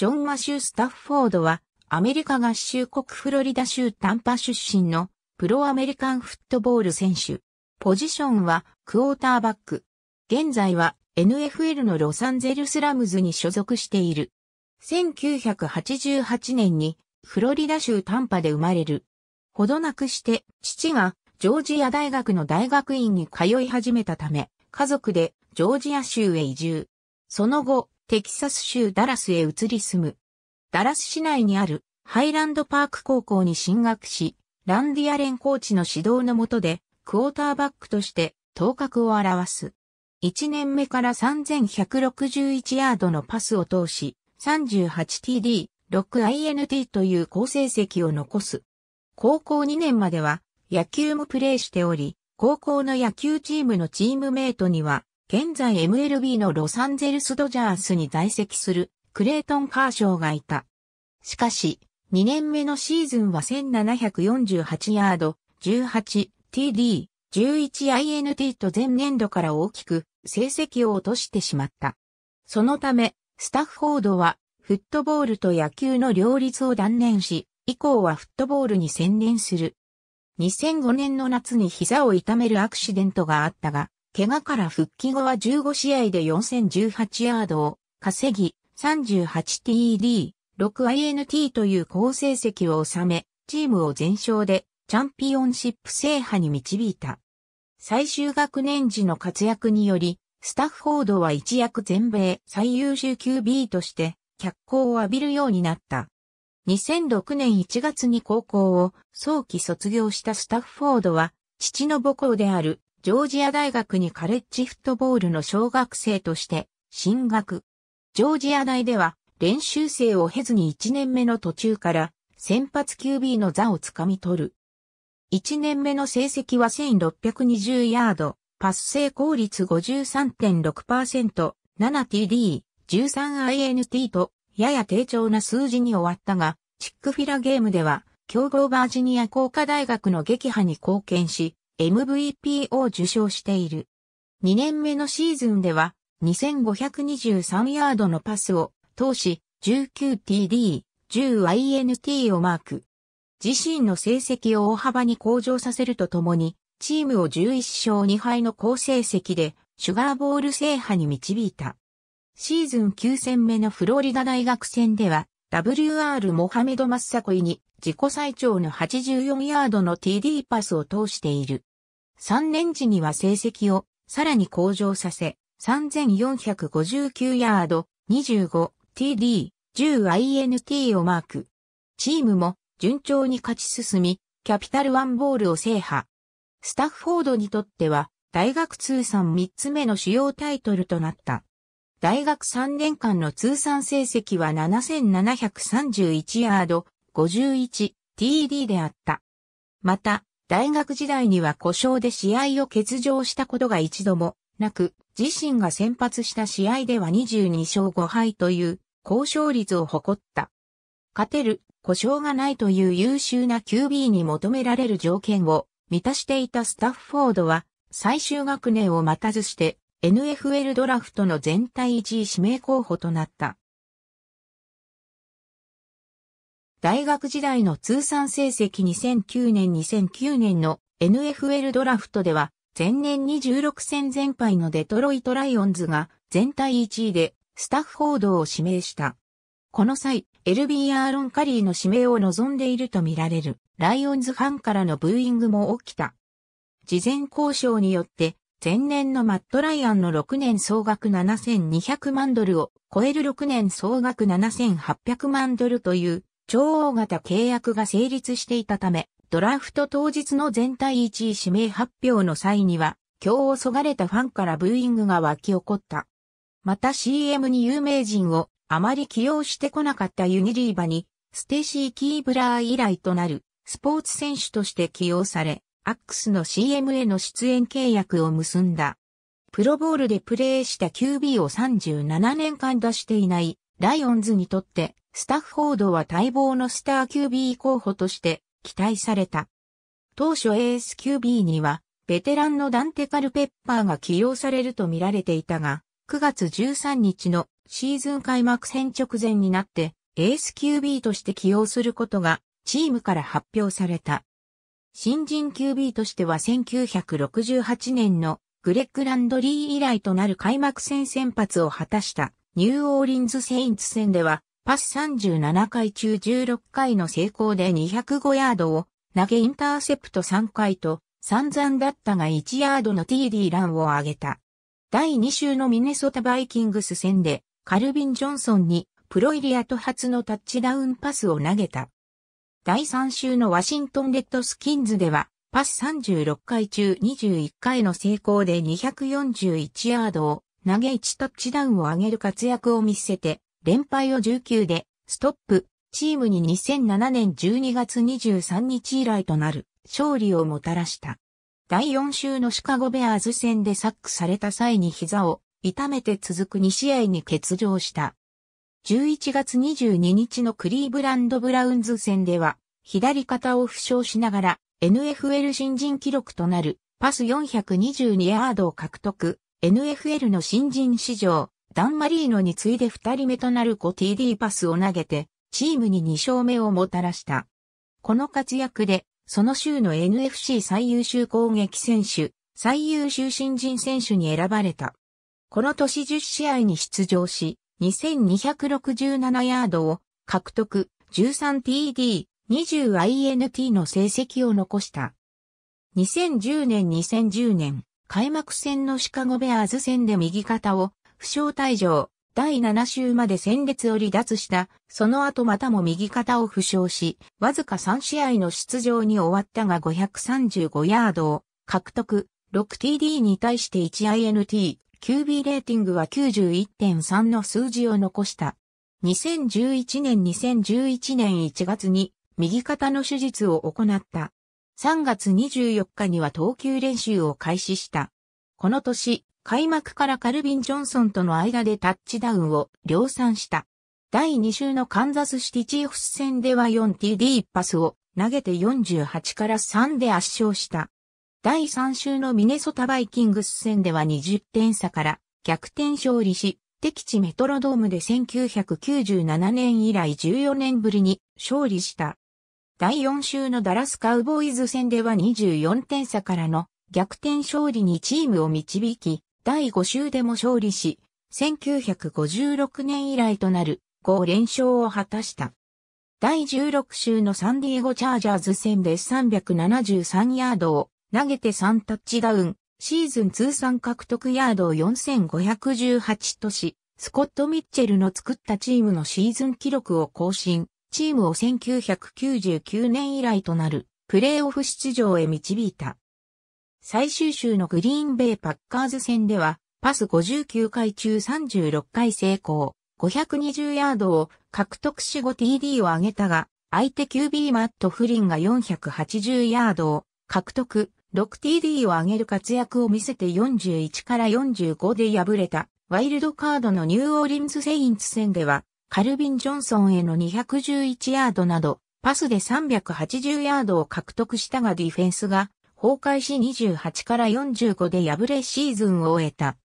ジョン・マシュー・スタッフォードは、アメリカ合衆国フロリダ州タンパ出身のプロアメリカンフットボール選手。ポジションはクォーターバック。現在は NFL のロサンゼルスラムズに所属している。1988年にフロリダ州タンパで生まれる。ほどなくして父がジョージア大学の大学院に通い始めたため、家族でジョージア州へ移住。その後、テキサス州ダラスへ移り住む。ダラス市内にあるハイランドパーク高校に進学し、ランディアレンコーチの指導の下で、クォーターバックとして頭角を表す。1年目から3161ヤードのパスを通し、38TD、6INT という好成績を残す。高校2年までは野球もプレーしており、高校の野球チームのチームメイトには現在 MLB のロサンゼルスドジャースに在籍するクレイトン・カーショーがいた。しかし、2年目のシーズンは1748ヤード、18TD、11INT と前年度から大きく成績を落としてしまった。そのため、スタッフォードはフットボールと野球の両立を断念し、以降はフットボールに専念する。2005年の夏に膝を痛めるアクシデントがあったが、怪我から復帰後は15試合で4018ヤードを稼ぎ、38TD、6INT という好成績を収め、チームを全勝でチャンピオンシップ制覇に導いた。最終学年時の活躍により、スタッフォードは一躍全米最優秀 QB として脚光を浴びるようになった。2006年1月に高校を早期卒業したスタッフォードは、父の母校であるジョージア大学にカレッジフットボールの小学生として進学。ジョージア大では練習生を経ずに1年目の途中から先発 QB の座をつかみ取る。1年目の成績は1620ヤード、パス成功率53.6%、7TD、13INT とやや低調な数字に終わったが、チックフィラゲームでは強豪バージニア工科大学の撃破に貢献し、MVP を受賞している。2年目のシーズンでは2523ヤードのパスを通し 19TD、10INT をマーク。自身の成績を大幅に向上させるとともに、チームを11勝2敗の好成績で、シュガーボール制覇に導いた。シーズン9戦目のフロリダ大学戦では、WR モハメド・マッサコイに自己最長の84ヤードの TD パスを通している。3年時には成績をさらに向上させ、3459ヤード、25TD、10INT をマーク。チームも順調に勝ち進み、キャピタルワンボールを制覇。スタッフォードにとっては、大学通算3つ目の主要タイトルとなった。大学3年間の通算成績は7731ヤード、51TD であった。また、大学時代には故障で試合を欠場したことが一度もなく、自身が先発した試合では22勝5敗という高勝率を誇った。勝てる、故障がないという優秀な QB に求められる条件を満たしていたスタッフォードは、最終学年を待たずして NFL ドラフトの全体1位指名候補となった。大学時代の通算成績2009年2009年の NFL ドラフトでは、前年26戦全敗のデトロイトライオンズが全体1位でスタッフ報道を指名した。この際、LB アーロン・カリーの指名を望んでいるとみられるライオンズファンからのブーイングも起きた。事前交渉によって、前年のマット・ライアンの6年総額7200万ドルを超える6年総額7800万ドルという超大型契約が成立していたため、ドラフト当日の全体1位指名発表の際には、今をそがれたファンからブーイングが湧き起こった。また CM に有名人をあまり起用してこなかったユニリーバに、ステシー・キーブラー以来となるスポーツ選手として起用され、アックスの CM への出演契約を結んだ。プロボールでプレーした QB を37年間出していないライオンズにとって、スタッフォードは待望のスター QB 候補として期待された。当初エース QB には、ベテランのダンテ・カルペッパーが起用されると見られていたが、9月13日のシーズン開幕戦直前になって、エース QB として起用することが、チームから発表された。新人 QB としては1968年のグレッグ・ランドリー以来となる開幕戦先発を果たした。ニューオーリンズ・セインツ戦では、パス37回中16回の成功で205ヤードを投げインターセプト3回と散々だったが1ヤードの TD ランを上げた。第2週のミネソタバイキングス戦でカルビン・ジョンソンにプロイリアと初のタッチダウンパスを投げた。第3週のワシントン・レッドスキンズではパス36回中21回の成功で241ヤードを投げ1タッチダウンを上げる活躍を見せて、連敗を19で、ストップ、チームに2007年12月23日以来となる勝利をもたらした。第4週のシカゴベアーズ戦でサックされた際に膝を痛めて続く2試合に欠場した。11月22日のクリーブランド・ブラウンズ戦では、左肩を負傷しながら NFL 新人記録となるパス422ヤードを獲得、NFL の新人史上、ダン・マリーノに次いで2人目となる 5TD パスを投げて、チームに2勝目をもたらした。この活躍で、その週の NFC 最優秀攻撃選手、最優秀新人選手に選ばれた。この年10試合に出場し、2267ヤードを獲得、13TD、20INT の成績を残した。2010年2010年、開幕戦のシカゴベアーズ戦で右肩を負傷退場、第7週まで戦列を離脱した、その後またも右肩を負傷し、わずか3試合の出場に終わったが535ヤードを獲得、6TD に対して 1INT、QB レーティングは91.3の数字を残した。2011年2011年1月に右肩の手術を行った。3月24日には投球練習を開始した。この年、開幕からカルビン・ジョンソンとの間でタッチダウンを量産した。第2週のカンザスシティチーフス戦では 4TD パスを投げて48から3で圧勝した。第3週のミネソタバイキングス戦では20点差から逆転勝利し、敵地メトロドームで1997年以来14年ぶりに勝利した。第4週のダラスカウボーイズ戦では24点差からの逆転勝利にチームを導き、第5週でも勝利し、1956年以来となる5連勝を果たした。第16週のサンディエゴチャージャーズ戦で373ヤードを投げて3タッチダウン、シーズン通算獲得ヤードを4518とし、スコット・ミッチェルの作ったチームのシーズン記録を更新。チームを1999年以来となるプレーオフ出場へ導いた。最終週のグリーンベイパッカーズ戦では、パス59回中36回成功、520ヤードを獲得し 5TD を上げたが、相手 QB マット・フリンが480ヤードを獲得、6TD を上げる活躍を見せて41から45で敗れた、ワイルドカードのニューオーリンズ・セインツ戦では、カルビン・ジョンソンへの211ヤードなど、パスで380ヤードを獲得したがディフェンスが崩壊し28から45で敗れシーズンを終えた。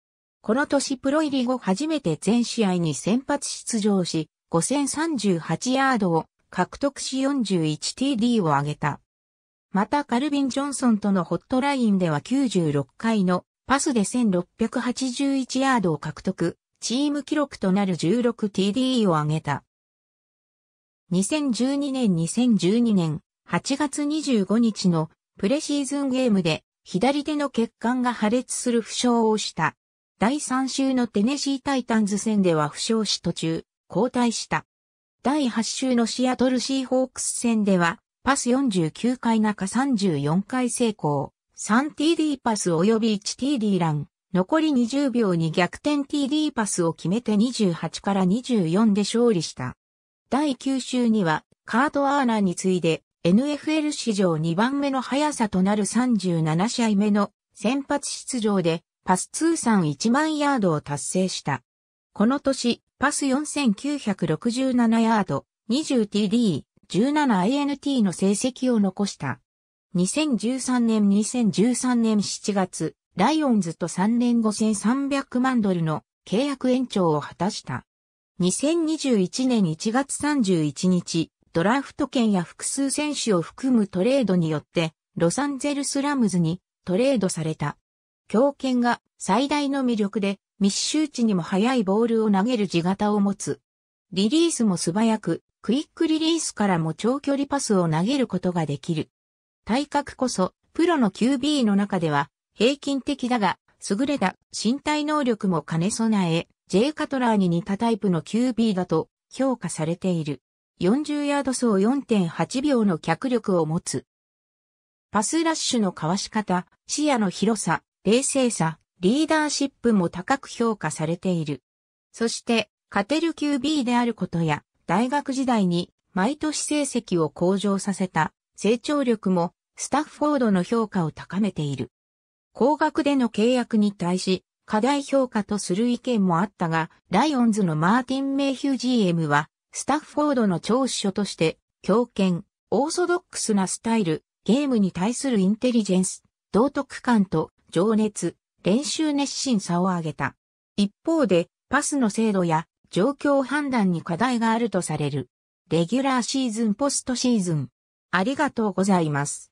この年プロ入り後初めて全試合に先発出場し、5038ヤードを獲得し 41TD を挙げた。またカルビン・ジョンソンとのホットラインでは96回のパスで1681ヤードを獲得、チーム記録となる 16TD を挙げた。2012年2012年8月25日のプレシーズンゲームで左手の血管が破裂する負傷をした。第3週のテネシータイタンズ戦では負傷し途中、交代した。第8週のシアトルシーホークス戦では、パス49回中34回成功、3TD パス及び 1TD ラン、残り20秒に逆転 TD パスを決めて28から24で勝利した。第9週にはカート・アーナーに次いで NFL 史上2番目の速さとなる37試合目の先発出場でパス通算1万ヤードを達成した。この年、パス4967ヤード、20TD、17INT の成績を残した。2013年2013年7月、ライオンズと3年5300万ドルの契約延長を果たした。2021年1月31日、ドラフト権や複数選手を含むトレードによって、ロサンゼルスラムズにトレードされた。強権が最大の魅力で密集地にも速いボールを投げる地型を持つ。リリースも素早く、クイックリリースからも長距離パスを投げることができる。体格こそ、プロの QB の中では平均的だが、優れた身体能力も兼ね備え、J カトラーに似たタイプの QB だと評価されている。40ヤード走4.8秒の脚力を持つ。パスラッシュのかわし方、視野の広さ、冷静さ、リーダーシップも高く評価されている。そして、勝てる QB であることや、大学時代に毎年成績を向上させた成長力もスタッフォードの評価を高めている。高額での契約に対し、過大評価とする意見もあったが、ライオンズのマーティン・メイヒュー GM は、スタッフォードの長所として、強権、オーソドックスなスタイル、ゲームに対するインテリジェンス、道徳感と情熱、練習熱心さを挙げた。一方で、パスの精度や状況判断に課題があるとされる。レギュラーシーズンポストシーズン。ありがとうございます。